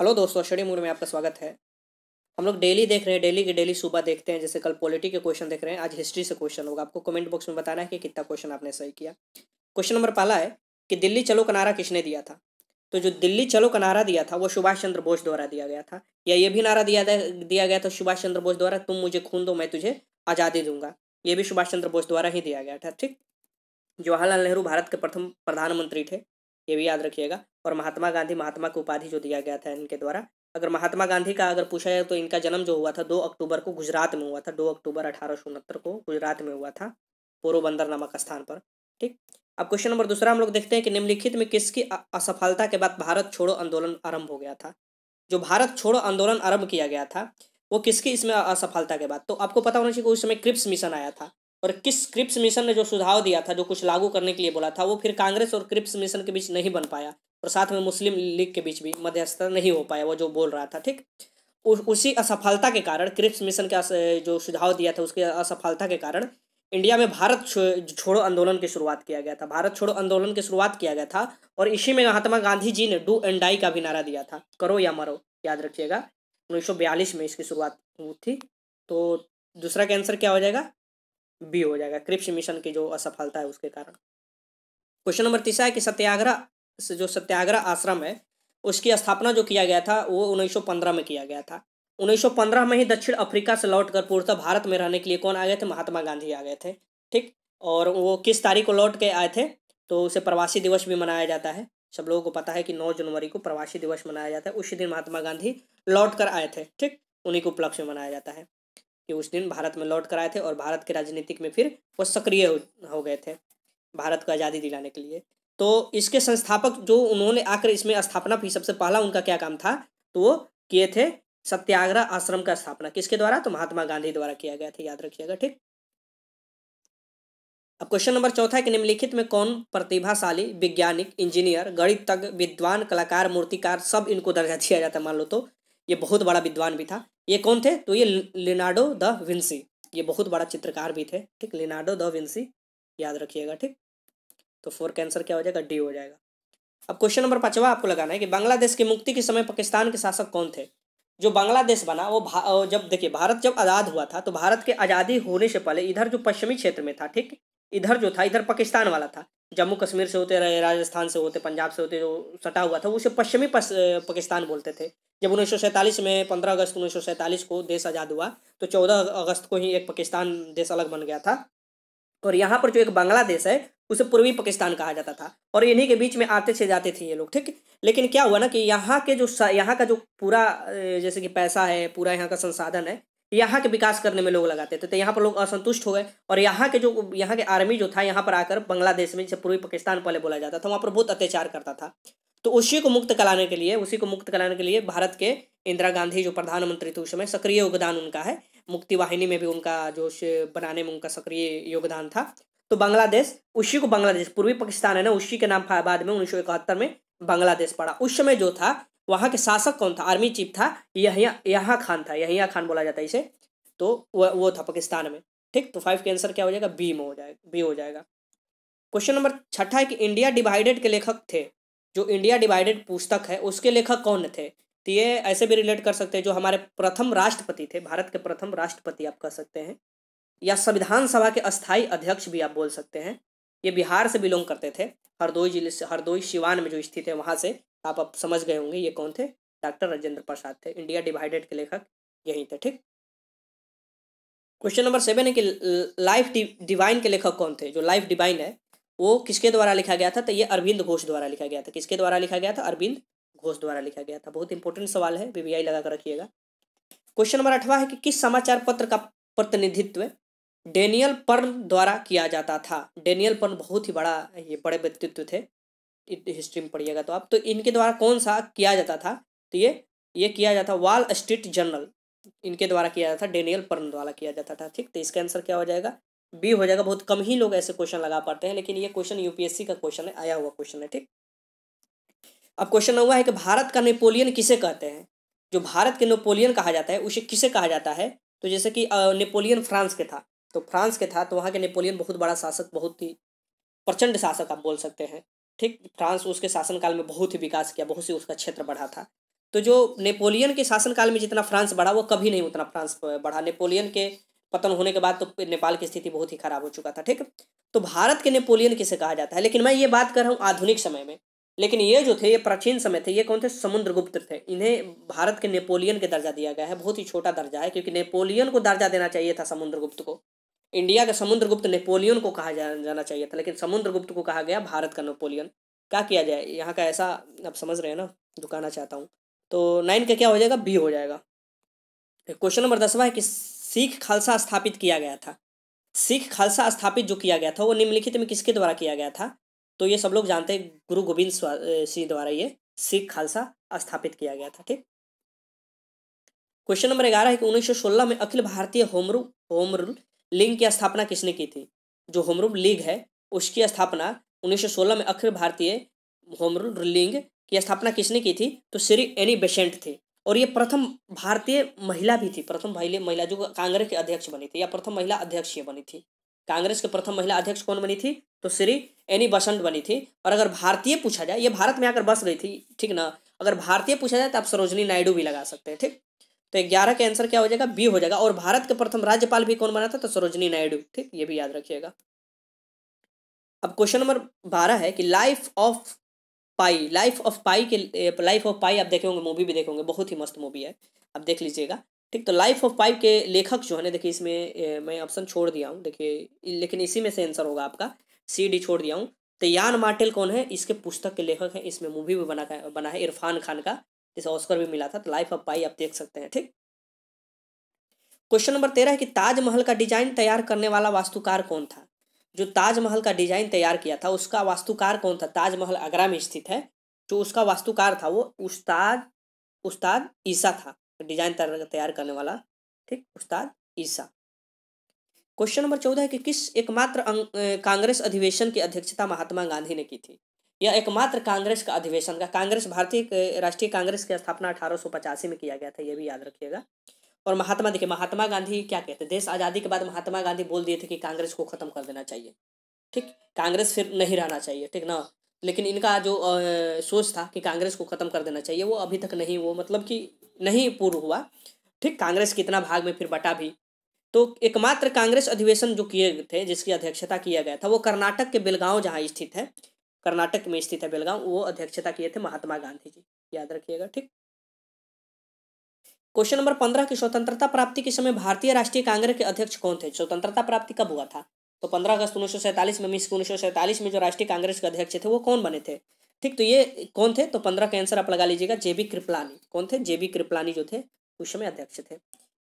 hello दोस्तों study mood में आपका स्वागत है हम लोग डेली देख रहे हैं डेली के डेली सुबह देखते हैं जैसे कल पॉलिटी के क्वेश्चन देख रहे हैं आज हिस्ट्री से क्वेश्चन होगा आपको कमेंट बॉक्स में बताना है कि कितना क्वेश्चन आपने सही किया क्वेश्चन नंबर पहला है कि दिल्ली चलो का नारा किसने दिया था तो जो दिल्ली चलो का नारा दिया था वो सुभाष चंद्र बोस द्वारा दिया गया था या ये भी नारा दिया दिया गया था सुभाष चंद्र बोस द्वारा तुम मुझे खून दो मैं तुझे आज़ादी दूंगा ये भी सुभाष चंद्र बोस द्वारा ही दिया गया था ठीक जवाहरलाल नेहरू भारत के प्रथम प्रधानमंत्री थे ये भी याद रखिएगा और महात्मा गांधी महात्मा की उपाधि जो दिया गया था इनके द्वारा अगर महात्मा गांधी का अगर पूछा जाए तो इनका जन्म जो हुआ था दो अक्टूबर को गुजरात में हुआ था दो अक्टूबर अठारह को गुजरात में हुआ था पोरबंदर नामक स्थान पर ठीक अब क्वेश्चन नंबर दूसरा हम लोग देखते हैं कि निम्नलिखित में किसकी असफलता के बाद भारत छोड़ो आंदोलन आरंभ हो गया था जो भारत छोड़ो आंदोलन आरंभ किया गया था वो किसकी इसमें असफलता के बाद तो आपको पता होना चाहिए कि उस समय क्रिप्स मिशन आया था और किस क्रिप्स मिशन ने जो सुझाव दिया था जो कुछ लागू करने के लिए बोला था वो फिर कांग्रेस और क्रिप्स मिशन के बीच नहीं बन पाया और साथ में मुस्लिम लीग के बीच भी मध्यस्थता नहीं हो पाया वो जो बोल रहा था ठीक उसी असफलता के कारण क्रिप्स मिशन का जो सुझाव दिया था उसकी असफलता के कारण इंडिया में भारत छोड़ो आंदोलन की शुरुआत किया गया था भारत छोड़ो आंदोलन की शुरुआत किया गया था और इसी में महात्मा गांधी जी ने डू एंड डाई का भी नारा दिया था करो या मरो याद रखिएगा उन्नीस में इसकी शुरुआत थी तो दूसरा कैंसर क्या हो जाएगा भी हो जाएगा क्रिप्स मिशन की जो असफलता है उसके कारण क्वेश्चन नंबर तीसरा है कि सत्याग्रह जो सत्याग्रह आश्रम है उसकी स्थापना जो किया गया था वो 1915 में किया गया था 1915 में ही दक्षिण अफ्रीका से लौटकर पूर्णतः भारत में रहने के लिए कौन आ गए थे महात्मा गांधी आ गए थे ठीक और वो किस तारीख को लौट के आए थे तो उसे प्रवासी दिवस भी मनाया जाता है सब लोगों को पता है कि नौ जनवरी को प्रवासी दिवस मनाया जाता है उसी दिन महात्मा गांधी लौट कर आए थे ठीक उन्हीं को उपलक्ष्य में मनाया जाता है कि उस दिन भारत में लौट कर आए थे और भारत के राजनीतिक में फिर वो सक्रिय हो गए थे भारत को आज़ादी दिलाने के लिए तो इसके संस्थापक जो उन्होंने आकर इसमें स्थापना की सबसे पहला उनका क्या काम था तो वो किए थे सत्याग्रह आश्रम का स्थापना किसके द्वारा तो महात्मा गांधी द्वारा किया गया था याद रखिएगा ठीक अब क्वेश्चन नंबर चौथा है कि निम्नलिखित में कौन प्रतिभाशाली वैज्ञानिक इंजीनियर गणितज्ञ विद्वान कलाकार मूर्तिकार सब इनको दर्जा दिया जाता मान लो तो ये बहुत बड़ा विद्वान भी था ये कौन थे तो ये लिनाडो द विंसी ये बहुत बड़ा चित्रकार भी थे ठीक लिनाडो द विंसी याद रखिएगा ठीक तो फोर कैंसर क्या हो जाएगा डी हो जाएगा अब क्वेश्चन नंबर पचवा आपको लगाना है कि बांग्लादेश की मुक्ति के समय पाकिस्तान के शासक कौन थे जो बांग्लादेश बना वो जब देखिए भारत जब आज़ाद हुआ था तो भारत के आज़ादी होने से पहले इधर जो पश्चिमी क्षेत्र में था ठीक इधर जो था इधर पाकिस्तान वाला था जम्मू कश्मीर से होते रहे राजस्थान से होते पंजाब से होते जो सटा हुआ था उसे पश्चिमी पस, पाकिस्तान बोलते थे जब उन्नीस में पंद्रह अगस्त उन्नीस को देश आज़ाद हुआ तो चौदह अगस्त को ही एक पाकिस्तान देश अलग बन गया था और यहाँ पर जो एक बांग्लादेश है उसे पूर्वी पाकिस्तान कहा जाता था और इन्हीं के बीच में आते थे जाते थे ये लोग ठीक लेकिन क्या हुआ ना कि यहाँ के जो यहाँ का जो पूरा जैसे कि पैसा है पूरा यहाँ का संसाधन है यहाँ के विकास करने में लोग लगाते थे तो यहाँ पर लोग असंतुष्ट हो गए और यहाँ के जो यहाँ के आर्मी जो था यहाँ पर आकर बांग्लादेश में जैसे पूर्वी पाकिस्तान पहले बोला जाता था वहाँ पर बहुत अत्याचार करता था तो उसी को मुक्त कराने के लिए उसी को मुक्त कराने के लिए भारत के इंदिरा गांधी जो प्रधानमंत्री थे उस समय सक्रिय योगदान उनका है मुक्ति वाहिनी में भी उनका जो बनाने में उनका सक्रिय योगदान था तो बांग्लादेश उसी को बांग्लादेश पूर्वी पाकिस्तान है ना उसी के नाम बाद में उन्नीस में बांग्लादेश पड़ा उस समय जो था वहाँ के शासक कौन था आर्मी चीफ था यहाँ यहाँ खान था यहाँ खान बोला जाता है इसे तो वह वो था पाकिस्तान में ठीक तो फाइव के आंसर क्या हो जाएगा बी में हो जाएगा बी हो जाएगा क्वेश्चन नंबर छठा है कि इंडिया डिवाइडेड के लेखक थे जो इंडिया डिवाइडेड पुस्तक है उसके लेखक कौन थे तो ये ऐसे भी रिलेट कर सकते हैं जो हमारे प्रथम राष्ट्रपति थे भारत के प्रथम राष्ट्रपति आप कह सकते हैं या संविधान सभा के अस्थाई अध्यक्ष भी आप बोल सकते हैं ये बिहार से बिलोंग करते थे हरदोई जिले से हरदोई सिवान में जो स्थित है वहाँ से आप अब समझ गए होंगे ये कौन थे डॉक्टर राजेंद्र प्रसाद थे इंडिया डिवाइडेड के लेखक यही थे ठीक क्वेश्चन नंबर सेवन है कि लाइफ डिवाइन के लेखक कौन थे जो लाइफ डिवाइन है वो किसके द्वारा लिखा गया था तो ये अरविंद घोष द्वारा लिखा गया था किसके द्वारा लिखा गया था अरविंद घोष द्वारा लिखा गया था बहुत इंपॉर्टेंट सवाल है बीबीआई लगा कर रखिएगा क्वेश्चन नंबर अठवा है कि किस समाचार पत्र का प्रतिनिधित्व डेनियल पर्न द्वारा किया जाता था डेनियल पर्न बहुत ही बड़ा ये बड़े व्यक्तित्व थे हिस्ट्री में पढ़िएगा तो आप तो इनके द्वारा कौन सा किया जाता था तो ये ये किया जाता वॉल स्ट्रीट जर्नल इनके द्वारा किया जाता था डेनियल पर्न द्वारा किया जाता था ठीक तो इसका आंसर क्या हो जाएगा बी हो जाएगा बहुत कम ही लोग ऐसे क्वेश्चन लगा पाते हैं लेकिन ये क्वेश्चन यूपीएससी का क्वेश्चन है आया हुआ क्वेश्चन है ठीक अब क्वेश्चन हुआ है कि भारत का नेपोलियन किसे कहते हैं जो भारत के नेपोलियन कहा जाता है उसे किसे कहा जाता है तो जैसे कि नेपोलियन फ्रांस के था तो फ्रांस के था तो वहाँ के नेपोलियन बहुत बड़ा शासक बहुत ही प्रचंड शासक आप बोल सकते हैं ठीक फ्रांस उसके शासनकाल में बहुत ही विकास किया बहुत ही उसका क्षेत्र बढ़ा था तो जो नेपोलियन के शासनकाल में जितना फ्रांस बढ़ा वो कभी नहीं उतना फ्रांस बढ़ा नेपोलियन के पतन होने के बाद तो नेपाल की स्थिति बहुत ही खराब हो चुका था ठीक तो भारत के नेपोलियन किसे कहा जाता है लेकिन मैं ये बात कर रहा हूँ आधुनिक समय में लेकिन ये जो थे ये प्राचीन समय थे ये कौन थे समुद्रगुप्त थे इन्हें भारत के नेपोलियन के दर्जा दिया गया है बहुत ही छोटा दर्जा है क्योंकि नेपोलियन को दर्जा देना चाहिए था समुद्रगुप्त को इंडिया का समुद्रगुप्त नेपोलियन को कहा जा, जाना चाहिए था लेकिन समुद्रगुप्त को कहा गया भारत का नेपोलियन क्या किया जाए यहाँ का ऐसा आप समझ रहे हैं ना कहना चाहता हूँ तो नाइन का क्या हो जाएगा बी हो जाएगा क्वेश्चन नंबर दसवा है कि सिख खालसा स्थापित किया गया था सिख खालसा स्थापित जो किया गया था वो निम्नलिखित में किसके द्वारा किया गया था तो ये सब लोग जानते हैं गुरु गोविंद सिंह द्वारा ये सिख खालसा स्थापित किया गया था ठीक क्वेश्चन नंबर ग्यारह है कि 1916 में अखिल भारतीय होमरू होम रूल लीग की स्थापना किसने की थी जो होमरूल लीग है उसकी स्थापना 1916 में अखिल भारतीय होमरूल लीग की स्थापना किसने की थी तो श्री एनी बेसेंट थी और ये प्रथम भारतीय महिला भी थी प्रथम महिला जो कांग्रेस के अध्यक्ष बनी थी या प्रथम महिला अध्यक्ष ये बनी थी कांग्रेस के प्रथम महिला अध्यक्ष कौन बनी थी तो श्री एनी बसंत बनी थी और अगर भारतीय पूछा जाए ये भारत में आकर बस गई थी ठीक ना अगर भारतीय पूछा जाए तो आप सरोजनी नायडू भी लगा सकते हैं ठीक तो ग्यारह का आंसर क्या हो जाएगा बी हो जाएगा और भारत के प्रथम राज्यपाल भी कौन बना था तो सरोजनी नायडू ठीक ये भी याद रखिएगा अब क्वेश्चन नंबर बारह है कि life of Pi life of Pi के लाइफ ऑफ पाई आप देखे होंगे मूवी भी देखे होंगे बहुत ही मस्त मूवी है आप देख लीजिएगा ठीक तो लाइफ ऑफ पाई के लेखक जो है ना देखिए इसमें ए, मैं ऑप्शन छोड़ दिया हूँ देखिए लेकिन इसी में से आंसर होगा आपका सी डी छोड़ दिया हूँ तो यान मार्टेल कौन है इसके पुस्तक के लेखक हैं इसमें मूवी भी बना बना है इरफान खान का इसे ऑस्कर भी मिला था तो लाइफ ऑफ पाई आप देख सकते हैं ठीक क्वेश्चन नंबर तेरह है कि ताजमहल का डिजाइन तैयार करने वाला वास्तुकार कौन था जो ताजमहल का डिजाइन तैयार किया था उसका वास्तुकार कौन था ताजमहल आगरा में स्थित है जो उसका वास्तुकार था वो उस्ताद उस्ताद ईसा था डिजाइन तैयार करने वाला ठीक उस्ताद ईसा क्वेश्चन नंबर चौदह है कि किस एकमात्र कांग्रेस अधिवेशन की अध्यक्षता महात्मा गांधी ने की थी यह एकमात्र कांग्रेस का अधिवेशन का कांग्रेस भारतीय राष्ट्रीय कांग्रेस की स्थापना अठारह में किया गया था यह भी याद रखिएगा और महात्मा देखिए महात्मा गांधी क्या कहते देश आज़ादी के बाद महात्मा गांधी बोल दिए थे कि कांग्रेस को ख़त्म कर देना चाहिए ठीक कांग्रेस फिर नहीं रहना चाहिए ठीक ना लेकिन इनका जो सोच था कि कांग्रेस को ख़त्म कर देना चाहिए वो अभी तक नहीं वो मतलब कि नहीं पूर्ण हुआ ठीक कांग्रेस कितना भाग में फिर बटा भी तो एकमात्र कांग्रेस अधिवेशन जो किए थे जिसकी अध्यक्षता किया गया था वो कर्नाटक के बेलगांव जहाँ स्थित है कर्नाटक में स्थित है बेलगांव वो अध्यक्षता किए थे महात्मा गांधी जी याद रखिएगा ठीक क्वेश्चन नंबर पंद्रह की स्वतंत्रता प्राप्ति के समय भारतीय राष्ट्रीय कांग्रेस के अध्यक्ष कौन थे स्वतंत्रता प्राप्ति कब हुआ था तो पंद्रह अगस्त उन्नीस में मिस उन्नीस में जो राष्ट्रीय कांग्रेस के अध्यक्ष थे वो कौन बने थे ठीक तो ये कौन थे तो पंद्रह का आंसर आप लगा लीजिएगा जेबी कृपलानी कौन थे जेबी कृपलानी जो थे उस समय अध्यक्ष थे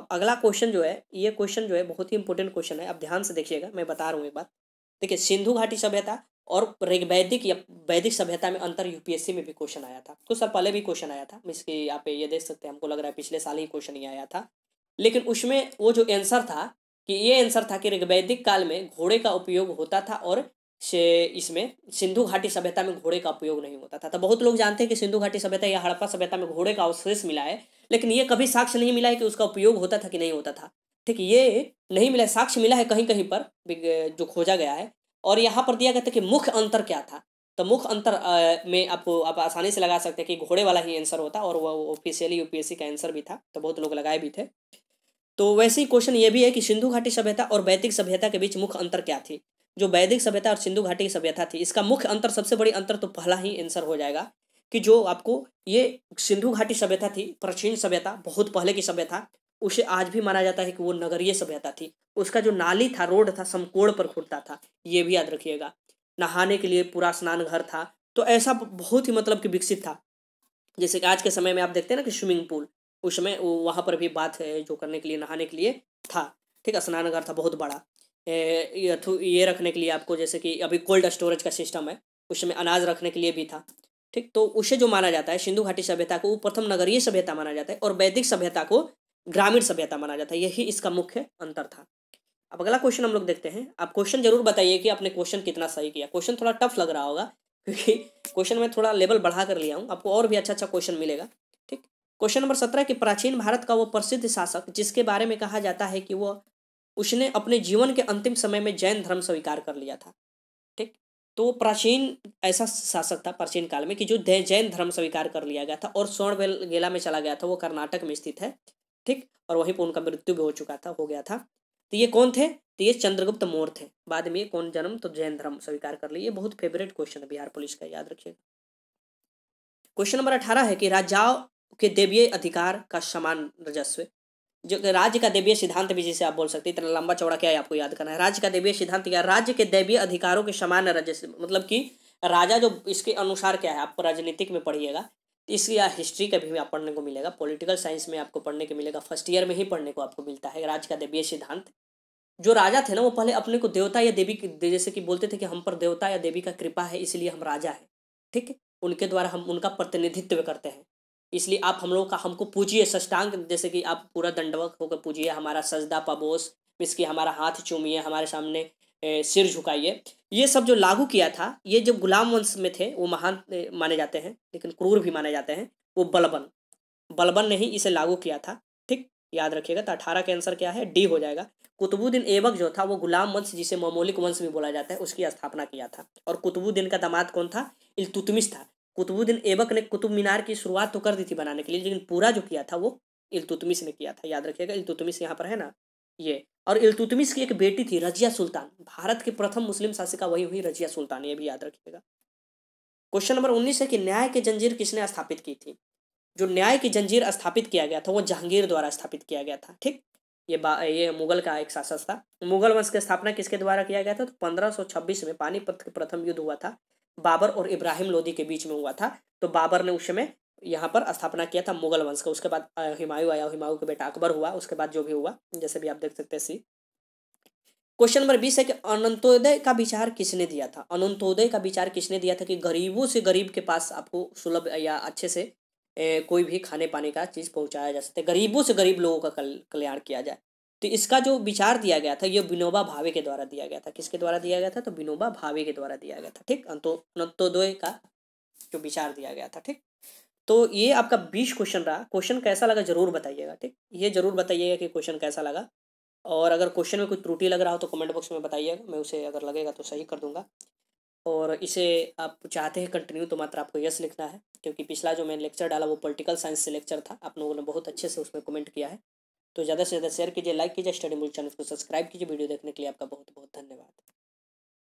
अब अगला क्वेश्चन जो है ये क्वेश्चन जो है बहुत ही इंपॉर्टेंट क्वेश्चन है अब ध्यान से देखिएगा मैं बता रहा हूँ एक बात देखिए सिंधु घाटी सभ्यता और वैदिक या वैदिक सभ्यता में अंतर यूपीएससी में भी क्वेश्चन आया था कुछ साल पहले भी क्वेश्चन आया था इसके यहाँ पे ये देख सकते हैं हमको लग रहा है पिछले साल ही क्वेश्चन ही आया था लेकिन उसमें वो जो आंसर था कि ये आंसर था कि ऋग्वैदिक काल में घोड़े का उपयोग होता था और से इसमें सिंधु घाटी सभ्यता में घोड़े का उपयोग नहीं होता था तो बहुत लोग जानते हैं कि सिंधु घाटी सभ्यता या हड़प्पा सभ्यता में घोड़े का अवशेष मिला है लेकिन ये कभी साक्ष्य नहीं मिला है कि उसका उपयोग होता था कि नहीं होता था ठीक ये नहीं मिला साक्ष्य मिला है कहीं कहीं पर जो खोजा गया है और यहाँ पर दिया गया था कि मुख्य अंतर क्या था तो मुख्य अंतर में आपको आप आसानी से लगा सकते हैं कि घोड़े वाला ही आंसर होता और वह ऑफिशियली यूपीएससी का आंसर भी था तो बहुत लोग लगाए भी थे तो वैसे ही क्वेश्चन ये भी है कि सिंधु घाटी सभ्यता और वैदिक सभ्यता के बीच मुख्य अंतर क्या थी जो वैदिक सभ्यता और सिंधु घाटी की सभ्यता थी इसका मुख्य अंतर सबसे बड़ी अंतर तो पहला ही आंसर हो जाएगा कि जो आपको ये सिंधु घाटी सभ्यता थी प्राचीन सभ्यता बहुत पहले की सभ्यता उसे आज भी माना जाता है कि वो नगरीय सभ्यता थी उसका जो नाली था रोड था समकोण पर खुटता था ये भी याद रखिएगा नहाने के लिए पूरा स्नान घर था तो ऐसा बहुत ही मतलब कि विकसित था जैसे कि आज के समय में आप देखते हैं ना कि स्विमिंग पूल उस समय वहाँ पर भी बात है जो करने के लिए नहाने के लिए था ठीक है स्नान घर था बहुत बड़ा ये रखने के लिए आपको जैसे कि अभी कोल्ड स्टोरेज का सिस्टम है उस समय अनाज रखने के लिए भी था ठीक तो उसे जो माना जाता है सिंधु घाटी सभ्यता को वो प्रथम नगरीय सभ्यता माना जाता है और वैदिक सभ्यता को ग्रामीण सभ्यता माना जाता है यही इसका मुख्य अंतर था अब अगला क्वेश्चन हम लोग देखते हैं आप क्वेश्चन जरूर बताइए कि आपने क्वेश्चन कितना सही किया क्वेश्चन थोड़ा टफ लग रहा होगा क्योंकि क्वेश्चन में थोड़ा लेवल बढ़ा कर लिया हूँ आपको और भी अच्छा अच्छा क्वेश्चन मिलेगा ठीक क्वेश्चन नंबर सत्रह कि प्राचीन भारत का वो प्रसिद्ध शासक जिसके बारे में कहा जाता है कि वो उसने अपने जीवन के अंतिम समय में जैन धर्म स्वीकार कर लिया था ठीक तो प्राचीन ऐसा शासक था प्राचीन काल में कि जो जैन धर्म स्वीकार कर लिया गया था और स्वर्ण गेला में चला गया था वो कर्नाटक में स्थित है ठीक और वहीं पर उनका मृत्यु भी हो चुका था हो गया था तो ये कौन थे तो ये चंद्रगुप्त मौर्य थे बाद में ये कौन जन्म तो जैन धर्म स्वीकार कर लिए बहुत फेवरेट क्वेश्चन है बिहार पुलिस का याद रखिएगा क्वेश्चन नंबर अठारह है कि राजाओं के देवीय अधिकार का समान रजस्व जो राज्य का देवीय सिद्धांत भी जिसे आप बोल सकते हैं इतना लंबा चौड़ा क्या है आपको याद करना है राज्य का देवीय सिद्धांत क्या राज्य के देवीय अधिकारों के समान रजस्व मतलब कि राजा जो इसके अनुसार क्या है आपको राजनीतिक में पढ़िएगा इसलिए हिस्ट्री का भी आप पढ़ने को मिलेगा पॉलिटिकल साइंस में आपको पढ़ने को मिलेगा फर्स्ट ईयर में ही पढ़ने को आपको मिलता है राज का देवीय सिद्धांत जो राजा थे ना वो पहले अपने को देवता या देवी जैसे कि बोलते थे कि हम पर देवता या देवी का कृपा है इसलिए हम राजा हैं ठीक है उनके द्वारा हम उनका प्रतिनिधित्व करते हैं इसलिए आप हम लोग का हमको पूजिए सष्टांग जैसे कि आप पूरा दंडवक होकर पूजिए हमारा सजदा पबोस की हमारा हाथ चूमिए हमारे सामने सिर झुकाइए ये सब जो लागू किया था ये जो गुलाम वंश में थे वो महान माने जाते हैं लेकिन क्रूर भी माने जाते हैं वो बलबन बलबन ने ही इसे लागू किया था ठीक याद रखिएगा तो अठारह के आंसर क्या है डी हो जाएगा कुतुबुद्दीन ऐबक जो था वो गुलाम वंश जिसे ममोलिक वंश भी बोला जाता है उसकी स्थापना किया था और कुतुबुद्दीन का दामाद कौन था इल्तुतमिश था कुतुबुद्दीन एबक ने कुतुब मीनार की शुरुआत तो कर दी थी बनाने के लिए लेकिन पूरा जो किया था वो इल्तुतमिश ने किया था याद रखिएगा इल्तुतमिश यहाँ पर है ना ये और इलतुतमिस की एक बेटी थी रजिया सुल्तान भारत की प्रथम मुस्लिम शासिका वही हुई रजिया सुल्तान ये भी याद रखिएगा क्वेश्चन नंबर उन्नीस है कि न्याय की जंजीर किसने स्थापित की थी जो न्याय की जंजीर स्थापित किया गया था वो जहांगीर द्वारा स्थापित किया गया था ठीक ये बा ये मुगल का एक शासक था मुगल वंश की स्थापना किसके द्वारा किया गया था तो पंद्रह में पानीपत के प्रथम युद्ध हुआ था बाबर और इब्राहिम लोदी के बीच में हुआ था तो बाबर ने उस समय यहाँ पर स्थापना किया था मुगल वंश का उसके बाद हिमायू आया हिमायू के बेटा अकबर हुआ उसके बाद जो भी हुआ जैसे भी आप देख सकते हैं सी क्वेश्चन नंबर बीस है कि अनंतोदय का विचार किसने दिया था अनंतोदय का विचार किसने दिया था कि गरीबों से गरीब के पास आपको सुलभ या अच्छे से ए, कोई भी खाने पाने का चीज़ पहुंचाया जा सकता है गरीबों से गरीब लोगों का कल्याण किया जाए तो इसका जो विचार दिया गया था ये विनोबा भावे के द्वारा दिया गया था किसके द्वारा दिया गया था तो विनोबा भावे के द्वारा दिया गया था ठीक अंतो अनंतोदय का जो विचार दिया गया था ठीक तो ये आपका बीस क्वेश्चन रहा क्वेश्चन कैसा लगा जरूर बताइएगा ठीक ये जरूर बताइएगा कि क्वेश्चन कैसा लगा और अगर क्वेश्चन में कोई त्रुटि लग रहा हो तो कमेंट बॉक्स में बताइएगा मैं उसे अगर लगेगा तो सही कर दूंगा और इसे आप चाहते हैं कंटिन्यू तो मात्र आपको यस लिखना है क्योंकि पिछला जो मैंने लेक्चर डाला वो पॉलिटिकल साइंस से लेक्चर था आप लोगों ने बहुत अच्छे से उसमें कमेंट किया है तो ज़्यादा से ज़्यादा शेयर कीजिए लाइक कीजिए स्टडी मूल चैनल को सब्सक्राइब कीजिए वीडियो देखने के लिए आपका बहुत बहुत धन्यवाद